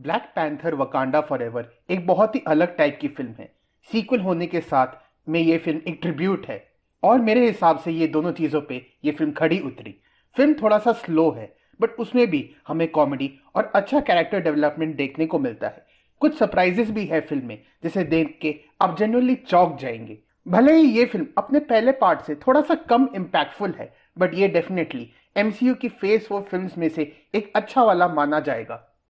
black panther Wakanda ever एक बहुत ही अलग टाइप की फिल्म है सीक्वल होने के साथ में ये फिल्म एक ट्रिब्यूट है और मेरे हिसाब से ये दोनों चीज़ों पे ये फिल्म खड़ी उतरी फिल्म थोड़ा सा स्लो है बट उसमें भी हमें कॉमेडी और अच्छा कैरेक्टर डेवलपमेंट देखने को मिलता है कुछ सरप्राइजेस भी है फिल्म में जिसे देख के आप जनरली चौक जाएंगे भले ही ये फिल्म अपने पहले पार्ट से थोड़ा सा कम इम्पैक्टफुल है बट ये डेफिनेटली एमसीयू की फेस वो फिल्म्स में से एक अच्छा वाला माना जाएगा